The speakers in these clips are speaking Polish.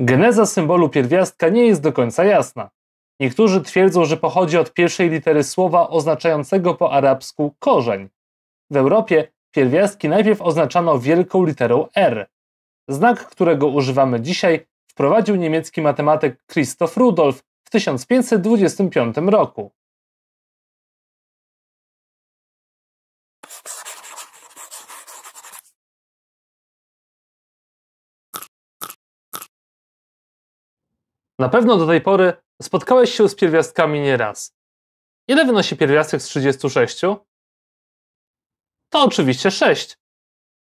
Geneza symbolu pierwiastka nie jest do końca jasna. Niektórzy twierdzą, że pochodzi od pierwszej litery słowa oznaczającego po arabsku korzeń. W Europie pierwiastki najpierw oznaczano wielką literą R. Znak, którego używamy dzisiaj, wprowadził niemiecki matematyk Christoph Rudolf w 1525 roku. Na pewno do tej pory spotkałeś się z pierwiastkami nieraz. Ile wynosi pierwiastek z 36? To oczywiście 6,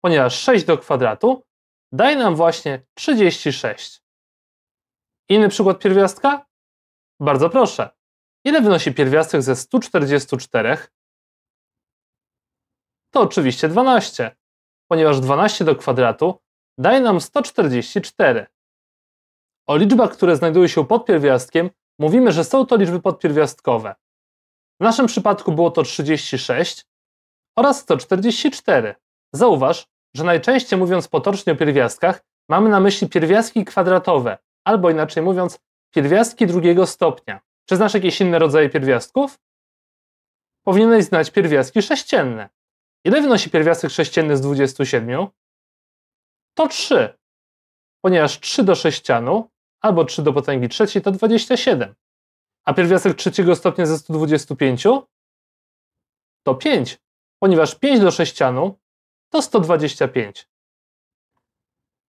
ponieważ 6 do kwadratu daje nam właśnie 36. Inny przykład pierwiastka? Bardzo proszę. Ile wynosi pierwiastek ze 144? To oczywiście 12, ponieważ 12 do kwadratu daje nam 144. O liczbach, które znajdują się pod pierwiastkiem, mówimy, że są to liczby podpierwiastkowe. W naszym przypadku było to 36 oraz 144. Zauważ, że najczęściej mówiąc potocznie o pierwiastkach, mamy na myśli pierwiastki kwadratowe, albo inaczej mówiąc, pierwiastki drugiego stopnia. Czy znasz jakieś inne rodzaje pierwiastków? Powinieneś znać pierwiastki sześcienne. Ile wynosi pierwiastek sześcienny z 27? To 3, ponieważ 3 do sześcianu albo 3 do potęgi trzeciej to 27. A pierwiastek trzeciego stopnia ze 125 to 5, ponieważ 5 do sześcianu to 125.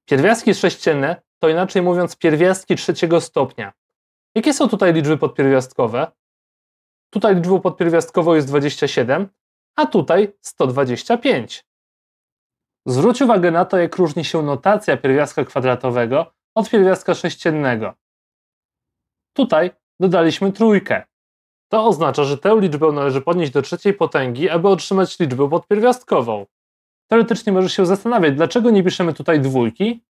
Pierwiastki sześcienne to inaczej mówiąc pierwiastki trzeciego stopnia. Jakie są tutaj liczby podpierwiastkowe? Tutaj liczbą podpierwiastkową jest 27, a tutaj 125. Zwróć uwagę na to, jak różni się notacja pierwiastka kwadratowego od pierwiastka sześciennego. Tutaj dodaliśmy trójkę. To oznacza, że tę liczbę należy podnieść do trzeciej potęgi, aby otrzymać liczbę podpierwiastkową. Teoretycznie możesz się zastanawiać, dlaczego nie piszemy tutaj dwójki?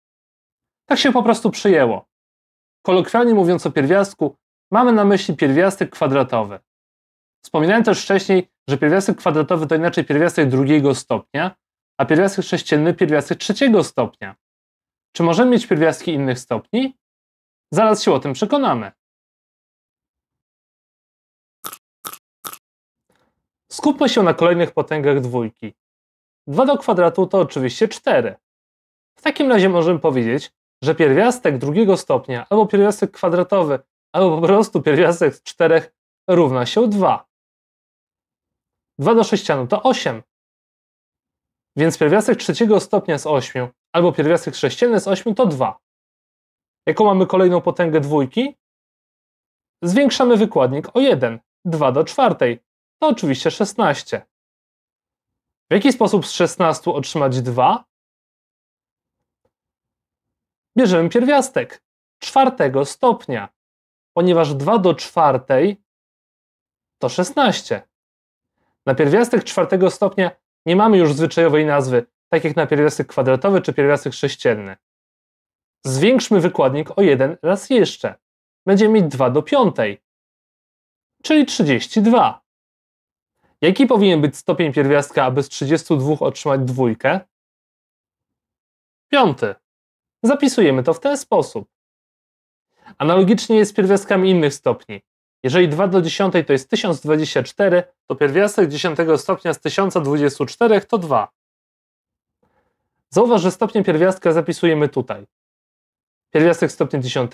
Tak się po prostu przyjęło. Kolokwialnie mówiąc o pierwiastku, mamy na myśli pierwiastek kwadratowy. Wspominałem też wcześniej, że pierwiastek kwadratowy to inaczej pierwiastek drugiego stopnia, a pierwiastek sześcienny pierwiastek trzeciego stopnia. Czy możemy mieć pierwiastki innych stopni? Zaraz się o tym przekonamy. Skupmy się na kolejnych potęgach dwójki. 2 do kwadratu to oczywiście 4. W takim razie możemy powiedzieć, że pierwiastek drugiego stopnia albo pierwiastek kwadratowy, albo po prostu pierwiastek z 4 równa się 2. 2 do sześcianu to 8. Więc pierwiastek trzeciego stopnia z 8 albo pierwiastek sześcienny z 8 to 2. Jaką mamy kolejną potęgę dwójki? Zwiększamy wykładnik o 1, 2 do 4, to oczywiście 16. W jaki sposób z 16 otrzymać 2? Bierzemy pierwiastek czwartego stopnia, ponieważ 2 do 4 to 16. Na pierwiastek czwartego stopnia nie mamy już zwyczajowej nazwy tak jak na pierwiastek kwadratowy czy pierwiastek sześcienny. Zwiększmy wykładnik o jeden raz jeszcze. Będziemy mieć 2 do 5, czyli 32. Jaki powinien być stopień pierwiastka, aby z 32 otrzymać dwójkę? Piąty. Zapisujemy to w ten sposób. Analogicznie jest z pierwiastkami innych stopni. Jeżeli 2 do 10 to jest 1024, to pierwiastek 10 stopnia z 1024 to 2. Zauważ, że stopnie pierwiastka zapisujemy tutaj. Pierwiastek stopnia 10,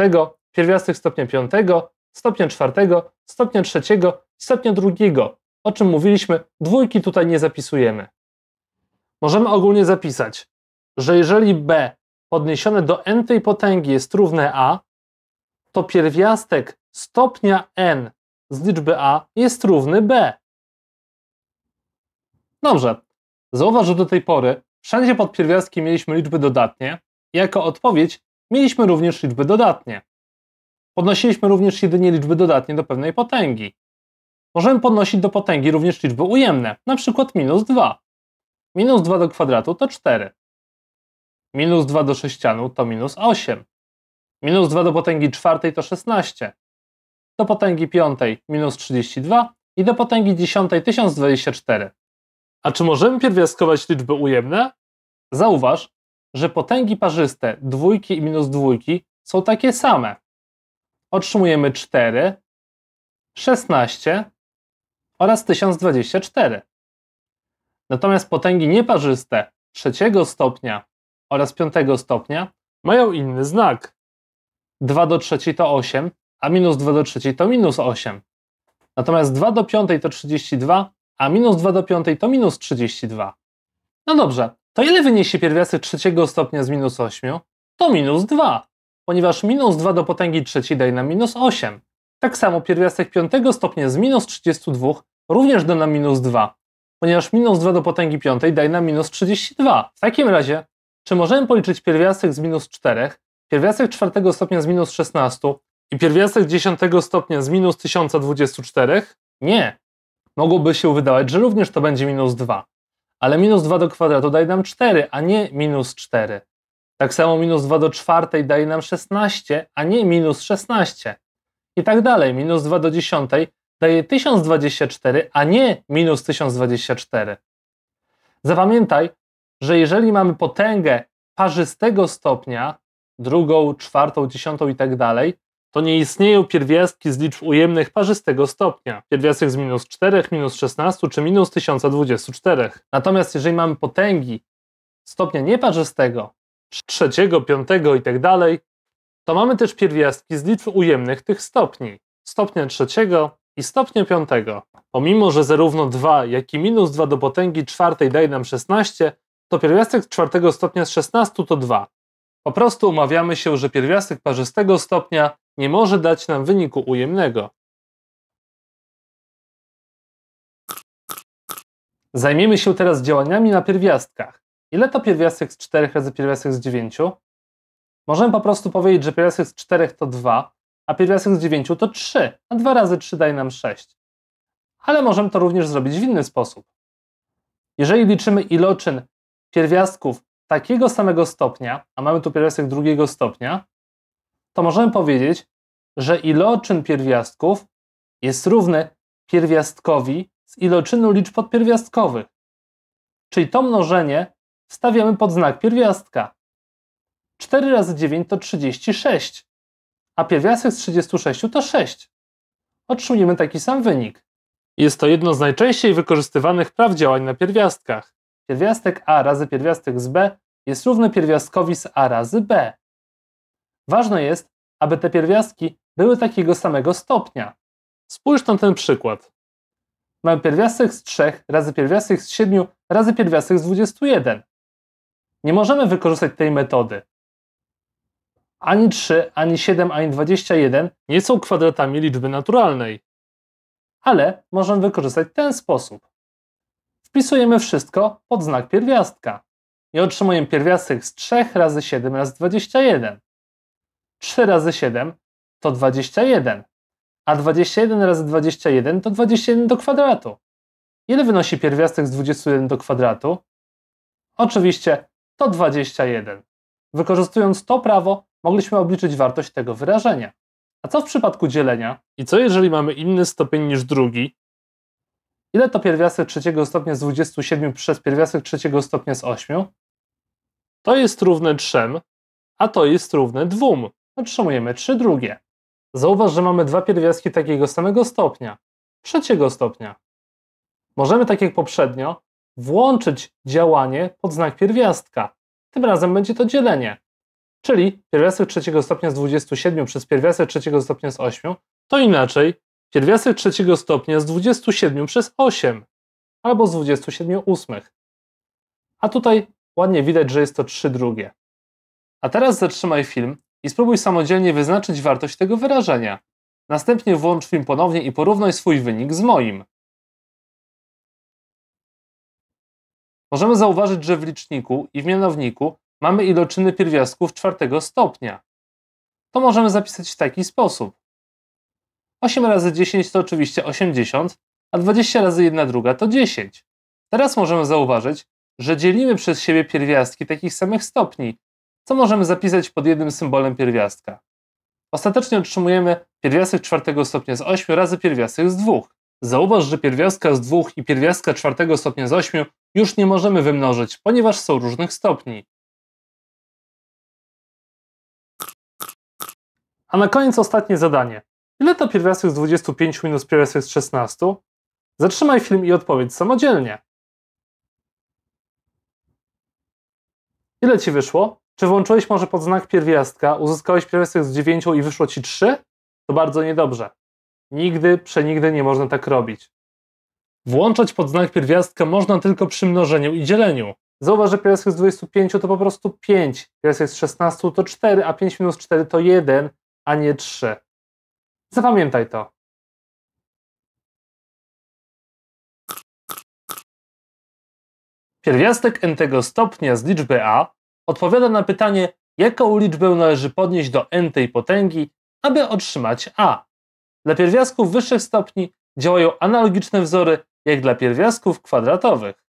pierwiastek stopnia 5, stopnia 4, stopnia 3 stopnia 2. O czym mówiliśmy, dwójki tutaj nie zapisujemy. Możemy ogólnie zapisać, że jeżeli b podniesione do n tej potęgi jest równe a, to pierwiastek stopnia n z liczby a jest równy b. Dobrze, zauważ, że do tej pory Wszędzie pod pierwiastki mieliśmy liczby dodatnie. Jako odpowiedź mieliśmy również liczby dodatnie. Podnosiliśmy również jedynie liczby dodatnie do pewnej potęgi. Możemy podnosić do potęgi również liczby ujemne, np. minus 2. Minus 2 do kwadratu to 4. Minus 2 do sześcianu to minus 8. Minus 2 do potęgi czwartej to 16. Do potęgi piątej minus 32 i do potęgi dziesiątej 1024. A czy możemy pierwiastkować liczby ujemne? Zauważ, że potęgi parzyste dwójki i minus dwójki są takie same. Otrzymujemy 4, 16 oraz 1024. Natomiast potęgi nieparzyste trzeciego stopnia oraz piątego stopnia mają inny znak. 2 do 3 to 8, a minus 2 do 3 to minus 8. Natomiast 2 do 5 to 32, a minus 2 do 5 to minus 32. No dobrze, to ile wyniesie pierwiastek trzeciego stopnia z minus 8? To minus 2, ponieważ minus 2 do potęgi trzeciej daje nam minus 8. Tak samo pierwiastek piątego stopnia z minus 32 również da nam minus 2, ponieważ minus 2 do potęgi piątej daje nam minus 32. W takim razie, czy możemy policzyć pierwiastek z minus 4, pierwiastek czwartego stopnia z minus 16 i pierwiastek dziesiątego stopnia z minus 1024? Nie. Mogłoby się wydawać, że również to będzie minus 2 ale minus 2 do kwadratu daje nam 4, a nie minus 4. Tak samo minus 2 do czwartej daje nam 16, a nie minus 16. I tak dalej. Minus 2 do dziesiątej daje 1024, a nie minus 1024. Zapamiętaj, że jeżeli mamy potęgę parzystego stopnia, drugą, czwartą, dziesiątą i tak dalej, to nie istnieją pierwiastki z liczb ujemnych parzystego stopnia, pierwiastek z minus 4, minus 16 czy minus 1024. Natomiast jeżeli mamy potęgi stopnia nieparzystego, trzeciego, piątego i tak dalej, to mamy też pierwiastki z liczb ujemnych tych stopni, stopnia trzeciego i stopnia piątego. Pomimo, że zarówno 2, jak i minus 2 do potęgi czwartej daje nam 16, to pierwiastek czwartego stopnia z 16 to 2. Po prostu umawiamy się, że pierwiastek parzystego stopnia nie może dać nam wyniku ujemnego. Zajmiemy się teraz działaniami na pierwiastkach. Ile to pierwiastek z 4 razy pierwiastek z 9? Możemy po prostu powiedzieć, że pierwiastek z 4 to 2, a pierwiastek z 9 to 3, a 2 razy 3 daje nam 6. Ale możemy to również zrobić w inny sposób. Jeżeli liczymy iloczyn pierwiastków takiego samego stopnia, a mamy tu pierwiastek drugiego stopnia, to możemy powiedzieć, że iloczyn pierwiastków jest równy pierwiastkowi z iloczynu liczb podpierwiastkowych. Czyli to mnożenie wstawiamy pod znak pierwiastka. 4 razy 9 to 36, a pierwiastek z 36 to 6. Otrzymujemy taki sam wynik. Jest to jedno z najczęściej wykorzystywanych praw działań na pierwiastkach. Pierwiastek A razy pierwiastek z B jest równy pierwiastkowi z A razy B. Ważne jest, aby te pierwiastki były takiego samego stopnia. Spójrz na ten przykład. Mamy pierwiastek z 3 razy pierwiastek z 7 razy pierwiastek z 21. Nie możemy wykorzystać tej metody. Ani 3, ani 7, ani 21 nie są kwadratami liczby naturalnej. Ale możemy wykorzystać ten sposób. Wpisujemy wszystko pod znak pierwiastka i otrzymujemy pierwiastek z 3 razy 7 razy 21. 3 razy 7 to 21, a 21 razy 21 to 21 do kwadratu. Ile wynosi pierwiastek z 21 do kwadratu? Oczywiście to 21. Wykorzystując to prawo, mogliśmy obliczyć wartość tego wyrażenia. A co w przypadku dzielenia? I co jeżeli mamy inny stopień niż drugi? Ile to pierwiastek trzeciego stopnia z 27 przez pierwiastek trzeciego stopnia z 8? To jest równe 3, a to jest równe 2 otrzymujemy trzy drugie. Zauważ, że mamy dwa pierwiastki takiego samego stopnia, trzeciego stopnia. Możemy, tak jak poprzednio, włączyć działanie pod znak pierwiastka. Tym razem będzie to dzielenie. Czyli pierwiastek trzeciego stopnia z 27 przez pierwiastek trzeciego stopnia z 8 to inaczej pierwiastek trzeciego stopnia z 27 przez 8 albo z 27 ósmych. A tutaj ładnie widać, że jest to 3 drugie. A teraz zatrzymaj film i spróbuj samodzielnie wyznaczyć wartość tego wyrażenia. Następnie włącz film ponownie i porównaj swój wynik z moim. Możemy zauważyć, że w liczniku i w mianowniku mamy iloczyny pierwiastków czwartego stopnia. To możemy zapisać w taki sposób. 8 razy 10 to oczywiście 80, a 20 razy 1 druga to 10. Teraz możemy zauważyć, że dzielimy przez siebie pierwiastki takich samych stopni, co możemy zapisać pod jednym symbolem pierwiastka. Ostatecznie otrzymujemy pierwiastek czwartego stopnia z 8 razy pierwiastek z 2. Zauważ, że pierwiastka z 2 i pierwiastka czwartego stopnia z 8 już nie możemy wymnożyć, ponieważ są różnych stopni. A na koniec ostatnie zadanie. Ile to pierwiastek z 25 minus pierwiastek z 16? Zatrzymaj film i odpowiedz samodzielnie. Ile ci wyszło? Czy włączyłeś może pod znak pierwiastka, uzyskałeś pierwiastek z 9 i wyszło ci 3? To bardzo niedobrze. Nigdy, przenigdy nie można tak robić. Włączać pod znak pierwiastka można tylko przy mnożeniu i dzieleniu. Zauważ, że pierwiastek z 25 to po prostu 5, pierwiastek z 16 to 4, a 5 minus 4 to 1, a nie 3. Zapamiętaj to. Pierwiastek n-tego stopnia z liczby a odpowiada na pytanie, jaką liczbę należy podnieść do n tej potęgi, aby otrzymać a. Dla pierwiastków wyższych stopni działają analogiczne wzory jak dla pierwiastków kwadratowych.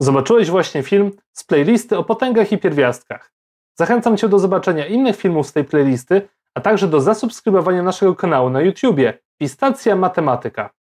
Zobaczyłeś właśnie film z playlisty o potęgach i pierwiastkach. Zachęcam Cię do zobaczenia innych filmów z tej playlisty, a także do zasubskrybowania naszego kanału na YouTubie Pistacja Matematyka.